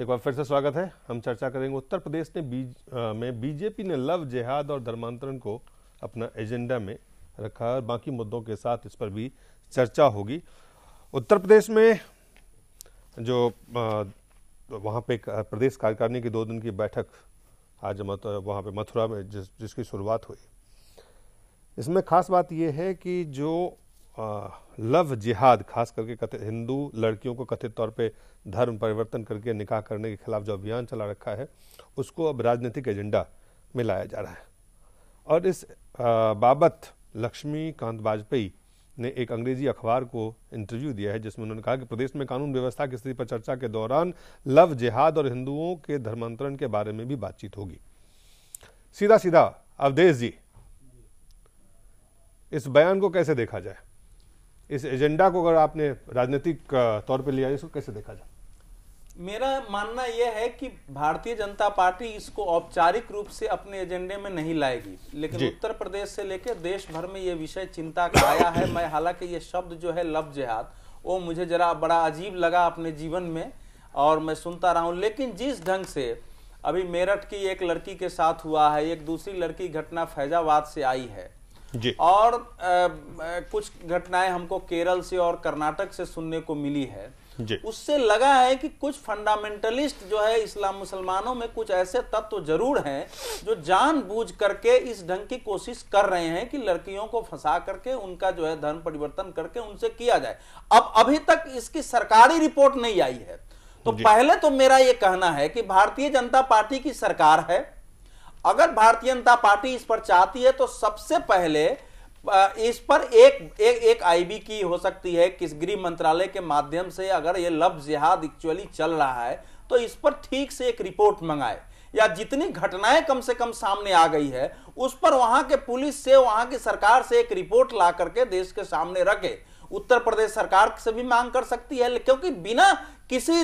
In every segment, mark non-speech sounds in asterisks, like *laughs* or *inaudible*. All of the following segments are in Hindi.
एक बार फिर से स्वागत है हम चर्चा करेंगे उत्तर प्रदेश ने बीज आ, में बीजेपी ने लव जिहाद और धर्मांतरण को अपना एजेंडा में रखा और बाकी मुद्दों के साथ इस पर भी चर्चा होगी उत्तर प्रदेश में जो आ, वहाँ पे प्रदेश कार्यकारिणी की दो दिन की बैठक आज मत, वहाँ पे मथुरा में जिस जिसकी शुरुआत हुई इसमें खास बात यह है कि जो लव जिहाद खास करके कथित हिंदू लड़कियों को कथित तौर पे धर्म परिवर्तन करके निकाह करने के खिलाफ जो अभियान चला रखा है उसको अब राजनीतिक एजेंडा में लाया जा रहा है और इस बाबत लक्ष्मीकांत वाजपेयी ने एक अंग्रेजी अखबार को इंटरव्यू दिया है जिसमें उन्होंने कहा कि प्रदेश में कानून व्यवस्था की स्थिति पर चर्चा के दौरान लव जिहाद और हिंदुओं के धर्मांतरण के बारे में भी बातचीत होगी सीधा सीधा अवधेश जी इस बयान को कैसे देखा जाए इस एजेंडा को अगर आपने राजनीतिक तौर पर लिया इसको कैसे देखा जाए मेरा मानना यह है कि भारतीय जनता पार्टी इसको औपचारिक रूप से अपने एजेंडे में नहीं लाएगी लेकिन उत्तर प्रदेश से लेकर देश भर में यह विषय चिंता का आया है मैं हालांकि ये शब्द जो है लफ जिहाद वो मुझे जरा बड़ा अजीब लगा अपने जीवन में और मैं सुनता रहा हूँ लेकिन जिस ढंग से अभी मेरठ की एक लड़की के साथ हुआ है एक दूसरी लड़की घटना फैजाबाद से आई है जी। और आ, कुछ घटनाएं हमको केरल से और कर्नाटक से सुनने को मिली है उससे लगा है कि कुछ फंडामेंटलिस्ट जो है इस्लाम मुसलमानों में कुछ ऐसे तत्व जरूर हैं जो जानबूझ करके इस ढंग की कोशिश कर रहे हैं कि लड़कियों को फंसा करके उनका जो है धर्म परिवर्तन करके उनसे किया जाए अब अभी तक इसकी सरकारी रिपोर्ट नहीं आई है तो पहले तो मेरा यह कहना है कि भारतीय जनता पार्टी की सरकार है अगर भारतीय जनता पार्टी इस पर चाहती है तो सबसे पहले इस पर एक एक, एक आईबी की हो सकती है किस गृह मंत्रालय के माध्यम से अगर ये लफ जिहाद एक्चुअली चल रहा है तो इस पर ठीक से एक रिपोर्ट मंगाए या जितनी घटनाएं कम से कम सामने आ गई है उस पर वहां के पुलिस से वहां की सरकार से एक रिपोर्ट ला करके देश के सामने रखे उत्तर प्रदेश सरकार से भी मांग कर सकती है क्योंकि बिना किसी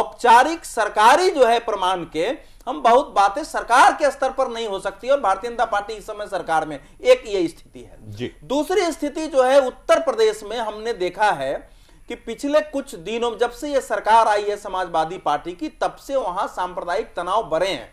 औपचारिक सरकारी जो है प्रमाण के हम बहुत बातें सरकार के स्तर पर नहीं हो सकती और भारतीय जनता पार्टी इस समय सरकार में एक ये स्थिति है जी। दूसरी स्थिति जो है उत्तर प्रदेश में हमने देखा है कि पिछले कुछ दिनों जब से ये सरकार आई है समाजवादी पार्टी की तब से वहां सांप्रदायिक तनाव बढ़े हैं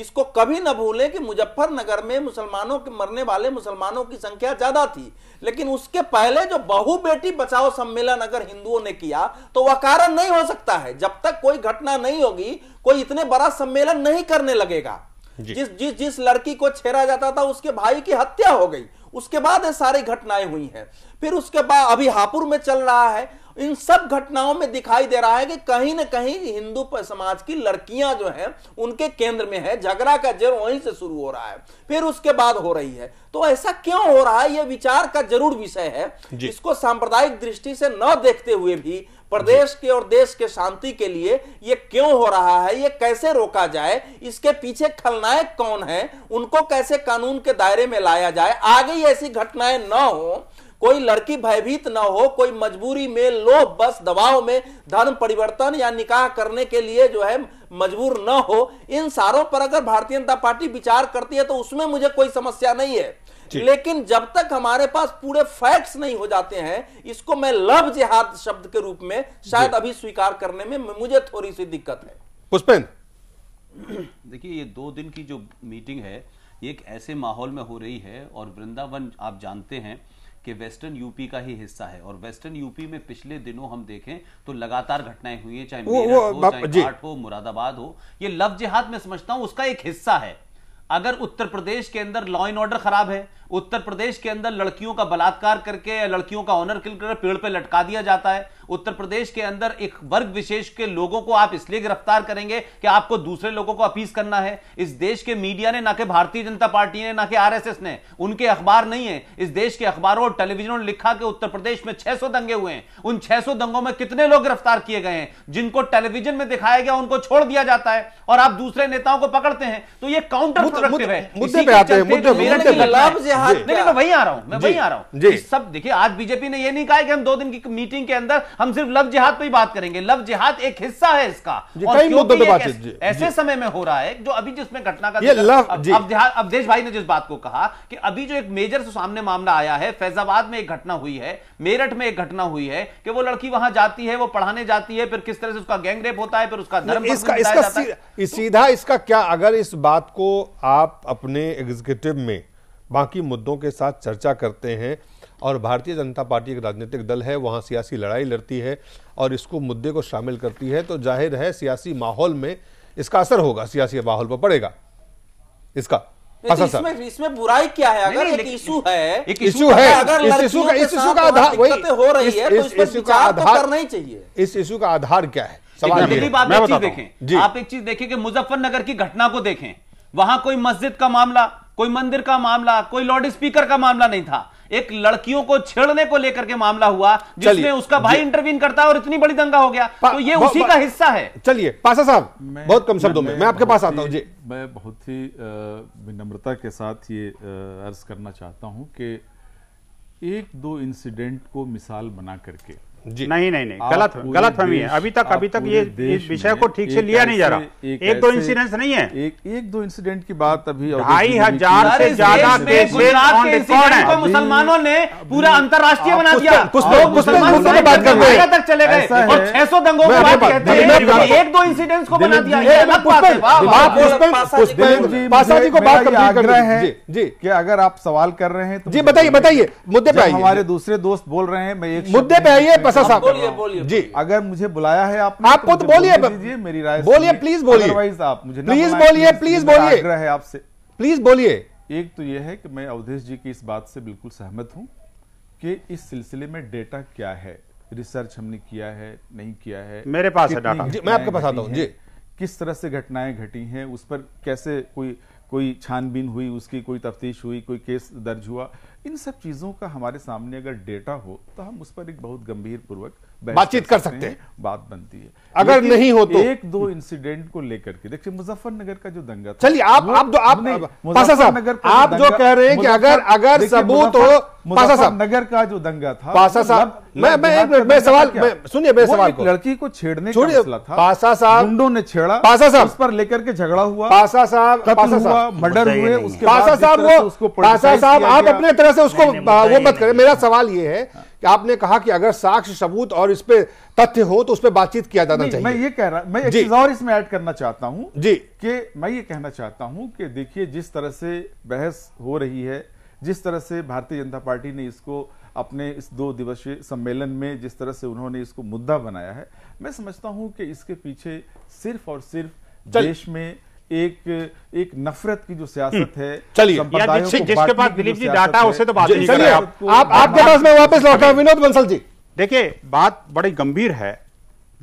इसको कभी ना भूलें कि मुजफ्फरनगर में मुसलमानों के मरने वाले मुसलमानों की संख्या ज्यादा थी लेकिन उसके पहले जो बहु बेटी बचाओ सम्मेलन अगर हिंदुओं ने किया तो वह कारण नहीं हो सकता है जब तक कोई घटना नहीं होगी कोई इतने बड़ा सम्मेलन नहीं करने लगेगा जिस जिस जिस लड़की को छेड़ा जाता था उसके भाई की हत्या हो गई उसके बाद ये सारी घटनाएं हुई हैं फिर उसके बाद अभी हापुड़ में चल रहा है इन सब घटनाओं में दिखाई दे रहा है कि कहीं ना कहीं हिंदू समाज की लड़कियां जो हैं उनके केंद्र में है झगड़ा का जर वहीं से शुरू हो रहा है फिर उसके बाद हो रही है तो ऐसा क्यों हो रहा है यह विचार का जरूर विषय है इसको सांप्रदायिक दृष्टि से न देखते हुए भी प्रदेश के और देश के शांति के लिए ये क्यों हो रहा है ये कैसे रोका जाए इसके पीछे खलनायक कौन है उनको कैसे कानून के दायरे में लाया जाए आगे ऐसी घटनाएं ना हो कोई लड़की भयभीत ना हो कोई मजबूरी में लोभ बस दबाव में धर्म परिवर्तन या निकाह करने के लिए जो है मजबूर न हो इन सारों पर अगर भारतीय जनता पार्टी विचार करती है तो उसमें मुझे कोई समस्या नहीं है लेकिन जब तक हमारे पास पूरे फैक्ट्स नहीं हो जाते हैं इसको मैं लव जिहाद शब्द के रूप में शायद अभी स्वीकार करने में मुझे थोड़ी सी दिक्कत है पुष्पेन *clears throat* देखिए ये दो दिन की जो मीटिंग है एक ऐसे माहौल में हो रही है और वृंदावन आप जानते हैं कि वेस्टर्न यूपी का ही हिस्सा है और वेस्टर्न यूपी में पिछले दिनों हम देखें तो लगातार घटनाएं हुई है चाहे मेरठ हो चाहे हो मुरादाबाद हो ये लव जिहाद में समझता हूं उसका एक हिस्सा है अगर उत्तर प्रदेश के अंदर लॉ एंड ऑर्डर खराब है उत्तर प्रदेश के अंदर लड़कियों का बलात्कार करके या लड़कियों का ऑनर किल कर पेड़ पे लटका दिया जाता है उत्तर प्रदेश के अंदर एक वर्ग विशेष के लोगों को आप इसलिए गिरफ्तार करेंगे कि आपको दूसरे लोगों को अपीस करना है इस देश के मीडिया ने ना कि भारतीय जनता पार्टी ने ना कि आर ने उनके अखबार नहीं है इस देश के अखबारों और टेलीविजनों ने लिखा कि उत्तर प्रदेश में छह दंगे हुए हैं उन छह दंगों में कितने लोग गिरफ्तार किए गए हैं जिनको टेलीविजन में दिखाया गया उनको छोड़ दिया जाता है और आप दूसरे नेताओं को पकड़ते हैं तो ये काउंटर तो मुद्दे पे आते हैं मुद्दे पे मैं वही आ रहा हूँ मैं वही आ रहा हूँ सब देखिए आज बीजेपी ने ये नहीं कहा कि हम दो दिन की मीटिंग के अंदर हम सिर्फ लव जिहाद पे ही बात करेंगे लव जिहाद एक हिस्सा है इसका और ऐसे समय में हो रहा है जो अभी जिसमें घटना का अवधेश भाई ने जिस बात को कहा कि अभी जो एक मेजर से सामने मामला आया है फैजाबाद में एक घटना हुई है मेरठ में एक घटना हुई है कि वो लड़की वहां जाती है वो पढ़ाने जाती है फिर किस तरह से उसका गैंग रेप होता है फिर उसका धर्म इसका, इसका, इसका, इसका सीधा इसका क्या अगर इस बात को आप अपने एग्जीक्यूटिव में बाकी मुद्दों के साथ चर्चा करते हैं और भारतीय जनता पार्टी एक राजनीतिक दल है वहाँ सियासी लड़ाई लड़ती है और इसको मुद्दे को शामिल करती है तो जाहिर है सियासी माहौल में इसका असर होगा सियासी माहौल पर पड़ेगा इसका इसमें इसमें बुराई क्या है अगर एक इशू है एक इशू है अगर इस इशू का इस इशू का आधार वही हो रही है तो इस इशू का तो आधार करना ही चाहिए इस इशू का आधार क्या है सवाल बात देखें आप एक चीज देखें कि मुजफ्फरनगर की घटना को देखें वहां कोई मस्जिद का मामला कोई मंदिर का मामला कोई लाउड स्पीकर का मामला नहीं था एक लड़कियों को छेड़ने को लेकर के मामला हुआ जिसमें उसका भाई इंटरवीन करता है और इतनी बड़ी दंगा हो गया तो ये उसी का हिस्सा है चलिए पासा साहब बहुत कम शब्दों में मैं, आपके पास आता हूं जी मैं बहुत ही विनम्रता के साथ ये अर्ज करना चाहता हूं कि एक दो इंसिडेंट को मिसाल बना करके नहीं नहीं नहीं गलत गलत फहमी है अभी तक अभी तक ये इस विषय को ठीक से लिया नहीं जा रहा एक, एक दो इंसिडेंस नहीं है एक एक दो इंसिडेंट की बात अभी ढाई हजार से ज्यादा मुसलमानों ने पूरा अंतर्राष्ट्रीय बना दिया तो- कुछ लोग तो- तो मुसलमानों बात कर रहे हैं तक चले गए और छह सौ दंगों की बात कहते हैं एक दो इंसिडेंट्स को बना दिया पासा जी को बात कर रहे हैं जी कि अगर आप सवाल कर रहे हैं जी बताइए बताइए मुद्दे पे आइए हमारे दूसरे दोस्त बोल रहे हैं मैं एक मुद्दे पे आइए ऐसा साहब बोलिए हाँ। बोलिए जी अगर मुझे बुलाया है आपने आपको तो, बोलिए मेरी राय बोलिए प्लीज बोलिए आप मुझे प्लीज बोलिए प्लीज बोलिए आपसे प्लीज बोलिए एक तो यह है कि मैं अवधेश जी की इस बात से बिल्कुल सहमत हूं कि इस सिलसिले में डेटा क्या है रिसर्च हमने किया है नहीं किया है मेरे पास है डाटा मैं आपके पास आता हूँ जी किस तरह से घटनाएं घटी हैं उस पर कैसे कोई कोई छानबीन हुई उसकी कोई तफ्तीश हुई कोई केस दर्ज हुआ इन सब चीज़ों का हमारे सामने अगर डेटा हो तो हम उस पर एक बहुत गंभीर पूर्वक बातचीत कर सकते हैं बात बनती है अगर नहीं हो तो एक दो इंसिडेंट को लेकर के देखिए मुजफ्फरनगर का जो दंगा चलिए आप आप जो आप मुजफ्फरनगर आप जो कह रहे हैं कि अगर अगर सबूत हो पासा साहब नगर का जो दंगा था पासा साहब मैं मैं एक मिनट मैं सवाल सुनिए मैं सवाल को लड़की को छेड़ने का मसला था पासा साहब गुंडों ने छेड़ा पासा साहब उस पर लेकर के झगड़ा हुआ पासा साहब पासा साहब मर्डर हुए उसके पासा साहब वो पासा साहब आप अपने तरह से उसको वो मत करें मेरा सवाल ये है आपने कहा कि अगर साक्ष्य सबूत और इस पे तथ्य हो तो उस पर बातचीत किया जाना चाहिए मैं ये कह रहा मैं एक चीज और इसमें ऐड करना चाहता हूँ जी कि मैं ये कहना चाहता हूं कि देखिए जिस तरह से बहस हो रही है जिस तरह से भारतीय जनता पार्टी ने इसको अपने इस दो दिवसीय सम्मेलन में जिस तरह से उन्होंने इसको मुद्दा बनाया है मैं समझता हूं कि इसके पीछे सिर्फ और सिर्फ देश में एक एक नफरत की जो सियासत हम्म। है चलिए जिसके, जिसके पास दिलीप जी डाटा उसे तो बात नहीं चलिए आप आपके पास मैं वापस लौटा विनोद बंसल जी देखिए बात बड़ी गंभीर है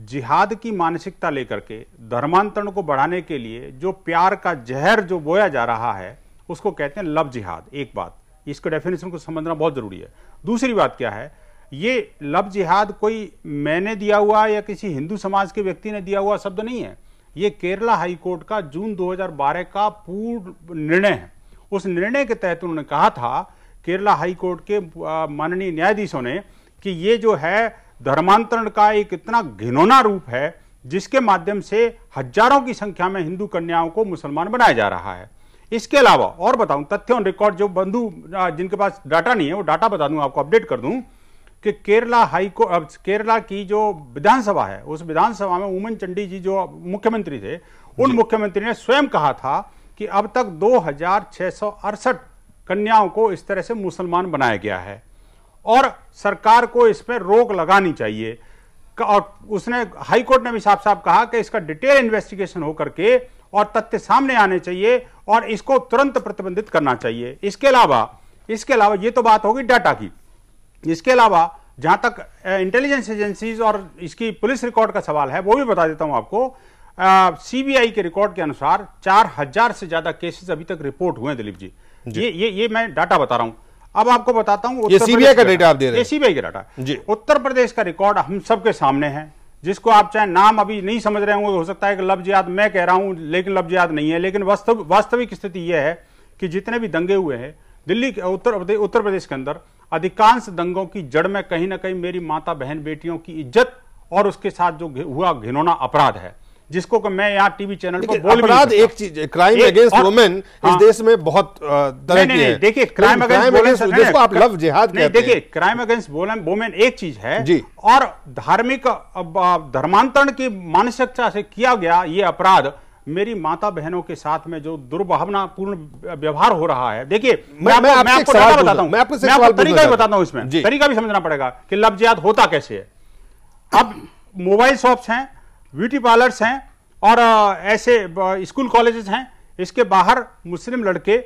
जिहाद की मानसिकता लेकर के धर्मांतरण को बढ़ाने के लिए जो प्यार का जहर जो बोया जा रहा है उसको कहते हैं लव जिहाद एक बात इसको डेफिनेशन को समझना बहुत जरूरी है दूसरी बात क्या है ये लव जिहाद कोई मैंने दिया हुआ या किसी हिंदू समाज के व्यक्ति ने दिया हुआ शब्द नहीं है ये केरला हाईकोर्ट का जून 2012 का पूर्ण निर्णय है उस निर्णय के तहत उन्होंने कहा था केरला हाईकोर्ट के माननीय न्यायाधीशों ने कि ये जो है धर्मांतरण का एक इतना घिनौना रूप है जिसके माध्यम से हजारों की संख्या में हिंदू कन्याओं को मुसलमान बनाया जा रहा है इसके अलावा और बताऊं तथ्य और रिकॉर्ड जो बंधु जिनके पास डाटा नहीं है वो डाटा बता दूं आपको अपडेट कर दूं कि केरला हाईको केरला की जो विधानसभा है उस विधानसभा में उमन चंडी जी जो मुख्यमंत्री थे उन मुख्यमंत्री ने स्वयं कहा था कि अब तक दो कन्याओं को इस तरह से मुसलमान बनाया गया है और सरकार को इसमें रोक लगानी चाहिए और उसने हाईकोर्ट ने भी साफ साफ कहा कि इसका डिटेल इन्वेस्टिगेशन होकर के और तथ्य सामने आने चाहिए और इसको तुरंत प्रतिबंधित करना चाहिए इसके अलावा इसके अलावा ये तो बात होगी डाटा की इसके अलावा जहां तक इंटेलिजेंस एजेंसीज और इसकी पुलिस रिकॉर्ड का सवाल है वो भी बता देता हूं आपको सीबीआई के रिकॉर्ड के अनुसार चार हजार से ज्यादा केसेस अभी तक रिपोर्ट हुए हैं दिलीप जी, जी ये ये ये मैं डाटा बता रहा हूं अब आपको बताता हूं सीबीआई का डाटा आप दे रहे हैं सीबीआई का डाटा उत्तर प्रदेश का रिकॉर्ड हम सबके सामने है जिसको आप चाहे नाम अभी नहीं समझ रहे होंगे हो सकता है कि लफ्ज याद मैं कह रहा हूं लेकिन लफ्ज याद नहीं है लेकिन वास्तविक स्थिति यह है कि जितने भी दंगे हुए हैं दिल्ली के उत्तर प्रदेश उत्तर प्रदेश के अंदर अधिकांश दंगों की जड़ में कहीं ना कहीं मेरी माता बहन बेटियों की इज्जत और उसके साथ जो हुआ घिनौना अपराध है जिसको कि मैं यहाँ टीवी चैनल पर बोल अपराध एक चीज क्राइम अगेंस्ट वुमेन इस हाँ। देश में बहुत देखिए क्राइम अगेंस्ट तो जिसको आप लव जिहाद देखिए क्राइम अगेंस्ट वुमेन एक चीज है जी और धार्मिक धर्मांतरण की मानसिकता से किया गया ये अपराध मेरी माता बहनों के साथ में जो दुर्भावनापूर्ण व्यवहार हो रहा है देखिए मैं, मैं, मैं आपको तरीका बताता हूँ मैं आपको तरीका भी बताता हूं इसमें तरीका भी समझना पड़ेगा कि लफ्जियात होता कैसे है अब मोबाइल शॉप्स हैं ब्यूटी पार्लर्स हैं और ऐसे स्कूल कॉलेजेस हैं इसके बाहर मुस्लिम लड़के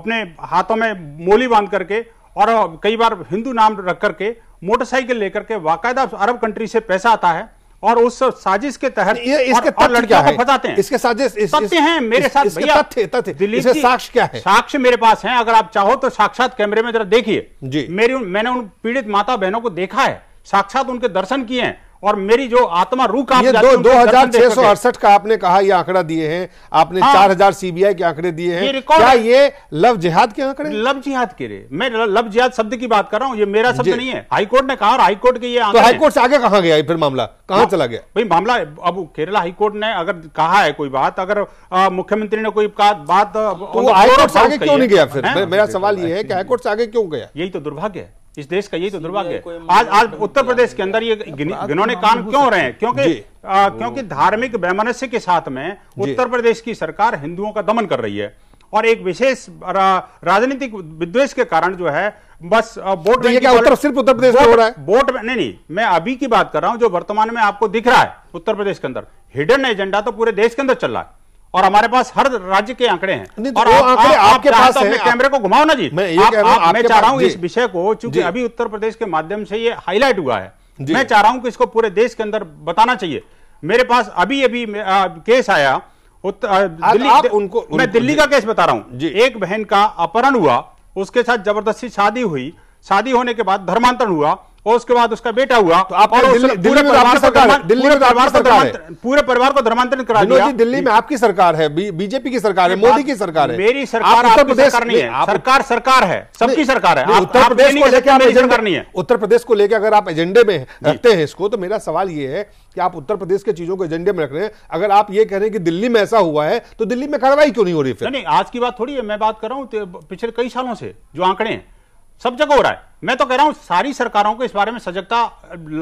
अपने हाथों में मोली बांध करके और कई बार हिंदू नाम रख करके मोटरसाइकिल लेकर के बाकायदा अरब कंट्री से पैसा आता है और उस साजिश के तहत ये इसके और, और क्या है? फंसाते हैं इसके साजिश इस, इस, हैं मेरे इस, साथ भैया तथ्य तथ्य दिलीप साक्ष्य क्या है साक्ष्य मेरे पास हैं अगर आप चाहो तो साक्षात कैमरे में जरा देखिए जी मेरी मैंने उन पीड़ित माता बहनों को देखा है साक्षात उनके दर्शन किए हैं और मेरी जो आत्मा रूह आप दो, दो हजार छह सौ अड़सठ का आपने कहा ये आंकड़ा दिए हैं आपने हाँ, चार हजार सीबीआई के आंकड़े दिए हैं क्या ये लव जिहाद के आंकड़े लव जिहाद के रे मैं लव जिहाद शब्द की बात कर रहा हूँ ये मेरा शब्द नहीं है हाईकोर्ट ने कहा हाईकोर्ट के ये तो हाईकोर्ट से आगे कहा गया फिर मामला कहा चला गया भाई मामला अब केरला हाईकोर्ट ने अगर कहा है कोई बात अगर मुख्यमंत्री ने कोई बात तो हाईकोर्ट से आगे क्यों नहीं गया फिर मेरा सवाल तो ये है कि हाईकोर्ट से आगे क्यों गया यही तो दुर्भाग्य है इस देश का यही तो दुर्भाग्य आज आज उत्तर प्रदेश के अंदर ये घिनौने काम क्यों हो रहे हैं क्योंकि आ, क्योंकि धार्मिक वैमनस्य के साथ में उत्तर प्रदेश की सरकार हिंदुओं का दमन कर रही है और एक विशेष राजनीतिक विद्वेष के कारण जो है बस वोट तो क्या उत्तर सिर्फ उत्तर प्रदेश में हो रहा है वोट नहीं नहीं मैं अभी की बात कर रहा हूं जो वर्तमान में आपको दिख रहा है उत्तर प्रदेश के अंदर हिडन एजेंडा तो पूरे देश के अंदर चल रहा है और हमारे पास हर राज्य के आंकड़े हैं तो और आप, आप, आपके पास है कैमरे को घुमाओ ना जी मैं आप, आप, मैं चाह रहा हूँ इस विषय को चूंकि अभी उत्तर प्रदेश के माध्यम से ये हाईलाइट हुआ है मैं चाह रहा हूँ कि इसको पूरे देश के अंदर बताना चाहिए मेरे पास अभी अभी केस आया दिल्ली उनको मैं दिल्ली का केस बता रहा हूँ एक बहन का अपहरण हुआ उसके साथ जबरदस्ती शादी हुई शादी होने के बाद धर्मांतरण हुआ और उसके बाद उसका बेटा हुआ तो आप पूरे तो परिवार को तो पूरे परिवार को धर्मांतरित करा दिया दिल्ली में आपकी सरकार है बीजेपी की सरकार है मोदी की सरकार है मेरी सरकार उत्तर प्रदेश नहीं है सरकार सरकार है सबकी सरकार है उत्तर प्रदेश को लेकर एजेंडा नहीं है उत्तर प्रदेश को लेकर अगर आप एजेंडे में रखते हैं इसको तो मेरा सवाल ये है कि आप उत्तर प्रदेश के चीजों को एजेंडे में रख रहे हैं अगर आप ये कह रहे हैं कि दिल्ली में ऐसा हुआ है तो दिल्ली में कार्रवाई क्यों नहीं हो रही फिर नहीं आज की बात थोड़ी है मैं बात कर रहा हूँ तो पिछले कई सालों से जो आंकड़े हैं सब जगह हो रहा है मैं तो कह रहा हूं सारी सरकारों को इस बारे में सजगता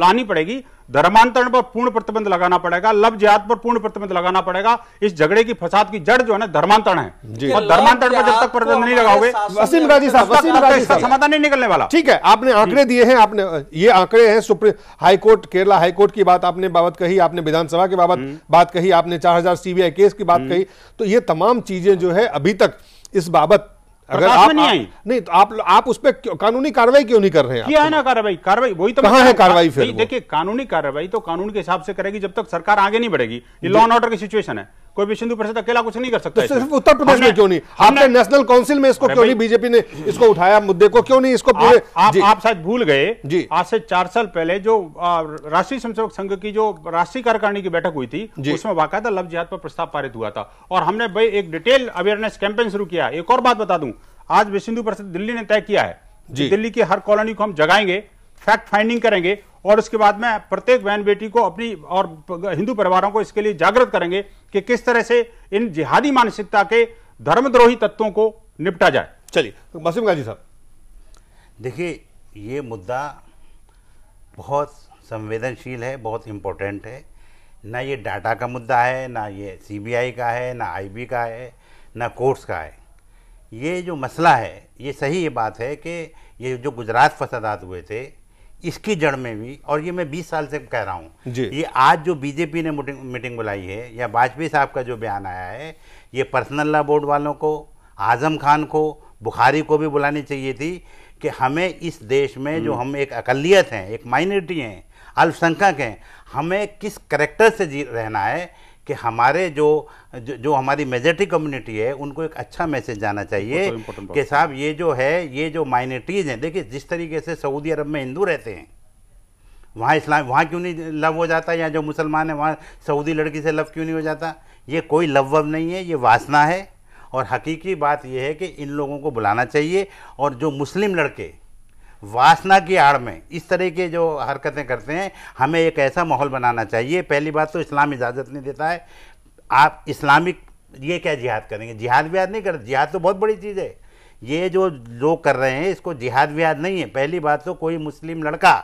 लानी पड़ेगी धर्मांतरण पर पूर्ण प्रतिबंध लगाना पड़ेगा लव जात पर पूर्ण प्रतिबंध लगाना पड़ेगा इस झगड़े की फसाद की जड़ जो है ना धर्मांतरण है और धर्मांतरण पर जब तक प्रतिबंध नहीं लगाओगे वसीम गाजी साहब वसीम गाजी समाधान नहीं निकलने वाला ठीक है आपने आंकड़े दिए हैं आपने ये आंकड़े हैं सुप्रीम हाईकोर्ट केरला हाईकोर्ट की बात आपने बाबत कही आपने विधानसभा की बाबत हम्म। बात कही आपने चार सीबीआई केस की बात हम्म। कही तो ये तमाम चीजें जो है अभी तक इस बाबत अगर आप, नहीं आई नहीं तो आप आप उस पर कानूनी कार्रवाई क्यों नहीं कर रहे हैं किया है तो? ना कार्रवाई कार्रवाई वही तो कहां है कार्रवाई फिर देखिए कानूनी कार्रवाई तो कानून के हिसाब से करेगी जब तक सरकार आगे नहीं बढ़ेगी ये लॉ एंड ऑर्डर की सिचुएशन है कोई भी सिंधु परिषद अकेला कुछ नहीं कर सकता तो सिर्फ उत्तर प्रदेश में क्यों नहीं आपने नेशनल काउंसिल में इसको क्यों नहीं बीजेपी ने इसको उठाया मुद्दे को क्यों नहीं इसको पूरे आप आप शायद भूल गए जी आज से चार साल पहले जो राष्ट्रीय स्वयं संघ की जो राष्ट्रीय कार्यकारिणी की बैठक हुई थी उसमें बाकायदा लव जिहाद पर प्रस्ताव पारित हुआ था और हमने भाई एक डिटेल अवेयरनेस कैंपेन शुरू किया एक और बात बता दू आज विश्व सिंधु परिषद दिल्ली ने तय किया है दिल्ली की हर कॉलोनी को हम जगाएंगे फैक्ट फाइंडिंग करेंगे और उसके बाद में प्रत्येक बहन बेटी को अपनी और हिंदू परिवारों को इसके लिए जागृत करेंगे कि किस तरह से इन जिहादी मानसिकता के धर्मद्रोही तत्वों को निपटा जाए चलिए तो मसीम गाजी साहब देखिए ये मुद्दा बहुत संवेदनशील है बहुत इम्पोर्टेंट है ना ये डाटा का मुद्दा है ना ये सीबीआई का है ना आईबी का है ना कोर्ट्स का है ये जो मसला है ये सही ये बात है कि ये जो गुजरात फसादात हुए थे इसकी जड़ में भी और ये मैं 20 साल से कह रहा हूँ ये आज जो बीजेपी ने मीटिंग बुलाई है या वाजपेयी साहब का जो बयान आया है ये पर्सनल लॉ बोर्ड वालों को आजम खान को बुखारी को भी बुलानी चाहिए थी कि हमें इस देश में जो हम्म। हम एक अकलियत हैं एक माइनॉरिटी हैं अल्पसंख्यक हैं हमें किस करेक्टर से जी रहना है कि हमारे जो जो, जो हमारी मेजोरिटी कम्युनिटी है उनको एक अच्छा मैसेज जाना चाहिए कि साहब ये जो है ये जो माइनॉरिटीज़ हैं देखिए जिस तरीके से सऊदी अरब में हिंदू रहते हैं वहाँ इस्लाम वहाँ क्यों नहीं लव हो जाता या जो मुसलमान है वहाँ सऊदी लड़की से लव क्यों नहीं हो जाता ये कोई लव वव नहीं है ये वासना है और हकीकी बात यह है कि इन लोगों को बुलाना चाहिए और जो मुस्लिम लड़के वासना की आड़ में इस तरह के जो हरकतें करते हैं हमें एक ऐसा माहौल बनाना चाहिए पहली बात तो इस्लाम इजाज़त नहीं देता है आप इस्लामिक ये क्या जिहाद करेंगे जिहाद व्याद नहीं कर जिहाद तो बहुत बड़ी चीज़ है ये जो लोग कर रहे हैं इसको जिहाद व्याद नहीं है पहली बात तो कोई मुस्लिम लड़का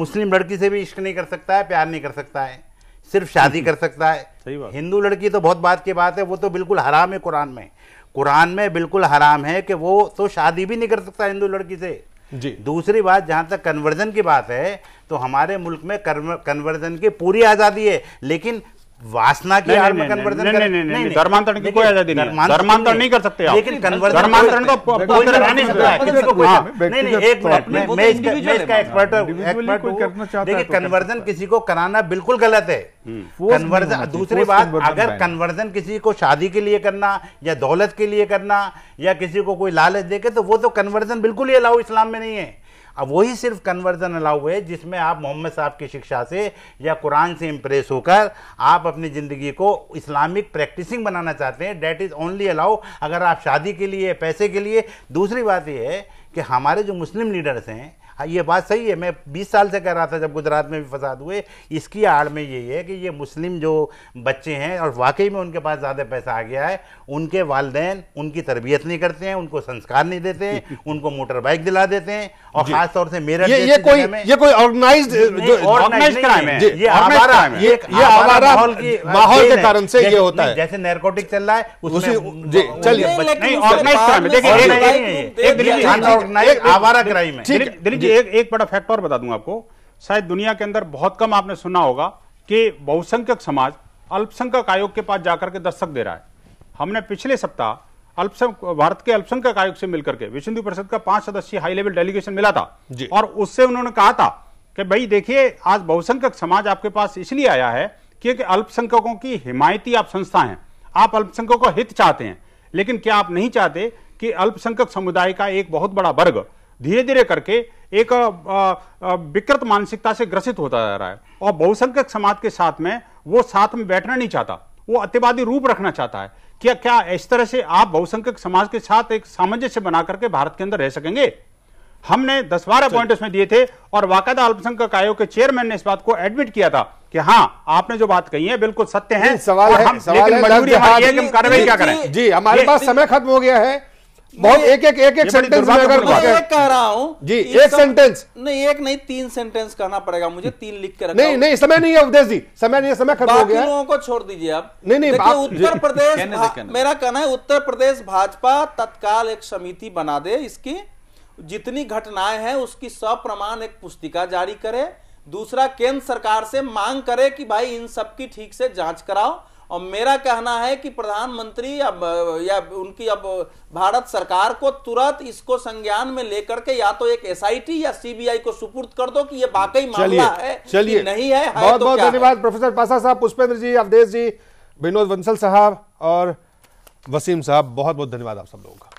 मुस्लिम लड़की से भी इश्क नहीं कर सकता है प्यार नहीं कर सकता है सिर्फ शादी *laughs* कर सकता है सही बात हिंदू लड़की तो बहुत बात की बात है वो तो बिल्कुल हराम है कुरान में कुरान में बिल्कुल हराम है कि वो तो शादी भी नहीं कर सकता हिंदू लड़की से जी दूसरी बात जहाँ तक कन्वर्जन की बात है तो हमारे मुल्क में कन्वर्जन की पूरी आज़ादी है लेकिन वासना की आड़ में कन्वर्जन नहीं नहीं नहीं नहीं धर्मांतरण की कोई आजादी नहीं धर्मांतरण नहीं कर सकते आप लेकिन कन्वर्जन धर्मांतरण को कोई करा नहीं सकता है किसी को कोई नहीं नहीं एक मिनट मैं इसका मैं इसका एक्सपर्ट एक्सपर्ट हूं देखिए तो कन्वर्जन किसी को कराना बिल्कुल गलत है कन्वर्जन हम्म। दूसरी बात अगर कन्वर्जन किसी को शादी के लिए करना या दौलत के लिए करना या किसी को कोई लालच देके तो वो तो कन्वर्जन बिल्कुल ही अलाउ इस्लाम में नहीं है अब वही सिर्फ कन्वर्जन अलाउ है जिसमें आप मोहम्मद साहब की शिक्षा से या कुरान से इम्प्रेस होकर आप अपनी ज़िंदगी को इस्लामिक प्रैक्टिसिंग बनाना चाहते हैं डैट इज़ ओनली अलाउ अगर आप शादी के लिए पैसे के लिए दूसरी बात यह है कि हमारे जो मुस्लिम लीडर्स हैं ये बात सही है मैं 20 साल से कह रहा था जब गुजरात में भी फसाद हुए इसकी आड़ में यही है कि ये मुस्लिम जो बच्चे हैं और वाकई में उनके पास ज़्यादा पैसा आ गया है उनके वालदेन उनकी तरबियत नहीं करते हैं उनको संस्कार नहीं देते हैं उनको मोटर बाइक दिला देते हैं और खास तौर से मेरा ये, ये कोई ये कोई ऑर्गेनाइज ऑर्गेनाइज क्राइम है ये आवारा है ये आवारा माहौल के कारण से ये होता है जैसे नैरकोटिक चल रहा है उसमें चलिए नहीं ऑर्गेनाइज क्राइम है देखिए एक आवारा क्राइम है जी देखिए एक एक बड़ा फैक्ट और बता दूं आपको शायद दुनिया के अंदर बहुत कम आपने सुना होगा कि बहुसंख्यक समाज अल्पसंख्यक आयोग के पास जाकर के दस्तक दे रहा है हमने पिछले सप्ताह अल्पसंख्यक भारत के अल्पसंख्यक आयोग से मिलकर के विश्व हिंदू परिषद का पांच सदस्यीय हाई लेवल डेलीगेशन मिला था और उससे उन्होंने कहा था कि भाई देखिए आज बहुसंख्यक समाज आपके पास इसलिए आया है क्योंकि अल्पसंख्यकों की हिमायती आप संस्था हैं आप अल्पसंख्यकों का हित चाहते हैं लेकिन क्या आप नहीं चाहते कि अल्पसंख्यक समुदाय का एक बहुत बड़ा वर्ग धीरे धीरे करके एक विकृत मानसिकता से ग्रसित होता जा रहा है और बहुसंख्यक समाज के साथ में वो साथ में बैठना नहीं चाहता वो अत्यवादी रूप रखना चाहता है क्या क्या इस तरह से आप बहुसंख्यक समाज के साथ एक सामंजस्य बना करके भारत के अंदर रह सकेंगे हमने दस बारह पॉइंट उसमें दिए थे और वाकद अल्पसंख्यक आयोग के चेयरमैन ने इस बात को एडमिट किया था कि हाँ आपने जो बात कही है बिल्कुल सत्य है सवाल है, हम, सवाल लेकिन है, जी हमारे पास समय खत्म हो गया है बहुत एक एक एक एक सेंटेंस में अगर मैं कह रहा हूँ जी एक सेंटेंस नहीं एक नहीं तीन सेंटेंस कहना पड़ेगा मुझे तीन लिख के रखना नहीं नहीं समय नहीं है उपदेश जी समय नहीं है समय खत्म हो गया लोगों को छोड़ दीजिए आप नहीं नहीं आप उत्तर प्रदेश मेरा कहना है उत्तर प्रदेश भाजपा तत्काल एक समिति बना दे इसकी जितनी घटनाएं हैं उसकी सब प्रमाण एक पुस्तिका जारी करे दूसरा केंद्र सरकार से मांग करे कि भाई इन सब की ठीक से जांच कराओ और मेरा कहना है कि प्रधानमंत्री अब या उनकी अब भारत सरकार को तुरंत इसको संज्ञान में लेकर के या तो एक एसआईटी या सीबीआई को सुपुर्द कर दो कि ये वाकई मामला है चलिए नहीं है, बहुत तो बहुत धन्यवाद प्रोफेसर पासा साहब पुष्पेंद्र जी अवधेश जी विनोद बंसल साहब और वसीम साहब बहुत बहुत धन्यवाद आप सब लोगों का